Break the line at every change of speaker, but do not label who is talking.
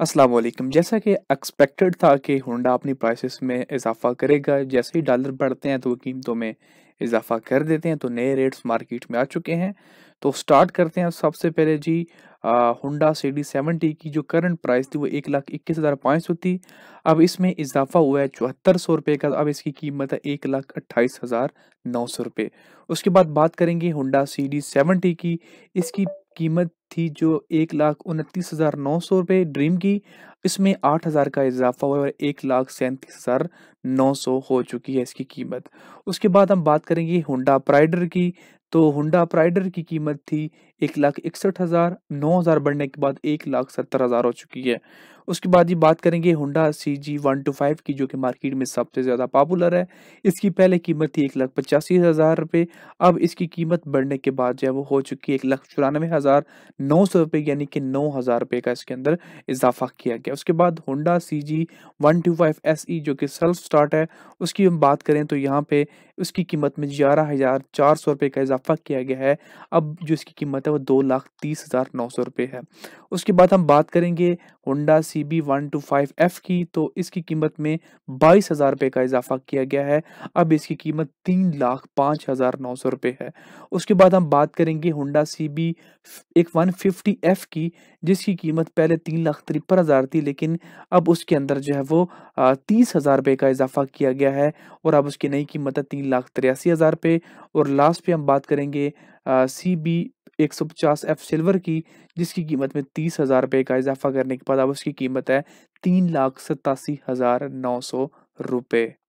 अस्सलाम वालेकुम जैसा कि एक्सपेक्टेड था कि होंडा अपनी प्राइसेस में इजाफा करेगा जैसे ही डॉलर बढ़ते हैं तो वो कीमतों में इजाफा कर देते हैं तो नए रेट्स मार्केट में आ चुके हैं तो स्टार्ट करते हैं सबसे पहले जी होंडा सी डी सेवेंटी की जो करंट प्राइस थी वो एक लाख इक्कीस हज़ार पाँच सौ थी अब इसमें इजाफा हुआ है चौहत्तर सौ रुपये का अब इसकी कीमत है एक लाख अट्ठाईस हज़ार नौ सौ रुपये उसके बाद बात करेंगे होंडा सी डी सेवेंटी की इसकी कीमत थी जो एक लाख उनतीस हज़ार नौ सौ रुपये ड्रीम की इसमें आठ हज़ार का इजाफा हुआ और एक लाख सैंतीस हज़ार नौ सौ हो चुकी है इसकी कीमत उसके बाद हम बात करेंगे हुडा प्राइडर की तो हुडा प्राइडर की कीमत थी एक लाख इकसठ हज़ार नौ हज़ार बढ़ने के बाद एक लाख सत्तर हज़ार हो चुकी है उसके बाद ये बात करेंगे Honda C G one two five की जो कि मार्केट में सबसे ज़्यादा पॉपुलर है इसकी पहले कीमत थी एक लाख पचासी हज़ार रुपये अब इसकी कीमत बढ़ने के बाद जो है वो हो चुकी है एक लाख चौरानवे हज़ार नौ सौ रुपये यानी कि नौ हज़ार रुपये का इसके अंदर इजाफा किया गया उसके बाद Honda C G one two five S E e जो कि सेल्फ स्टार्ट है उसकी हम बात करें तो यहाँ पर उसकी कीमत में ग्यारह हज़ार चार सौ रुपये का इजाफा किया गया है अब जो इसकी कीमत है वो दो लाख तीस हज़ार नौ सौ रुपये है उसके बाद हम बात करेंगे Honda C B one two five F की तो इसकी कीमत में बाईस हज़ार रुपये का इजाफा किया गया है अब इसकी कीमत तीन लाख पाँच हज़ार नौ सौ रुपये है उसके बाद हम बात करेंगे होंडा सी बी एक वन फिफ्टी एफ़ की जिसकी कीमत पहले तीन लाख तिरपन हज़ार थी लेकिन अब उसके अंदर जो है वो तीस हज़ार रुपये का इजाफा किया गया है और अब उसकी नई कीमत है तीन लाख तिरासी हज़ार रुपये और लास्ट पे हम बात करेंगे सी बी एक सौ पचास एफ सिल्वर की जिसकी कीमत में तीस हज़ार रुपये का इजाफा करने के बाद अब उसकी कीमत है तीन लाख सतासी हज़ार नौ सौ रुपये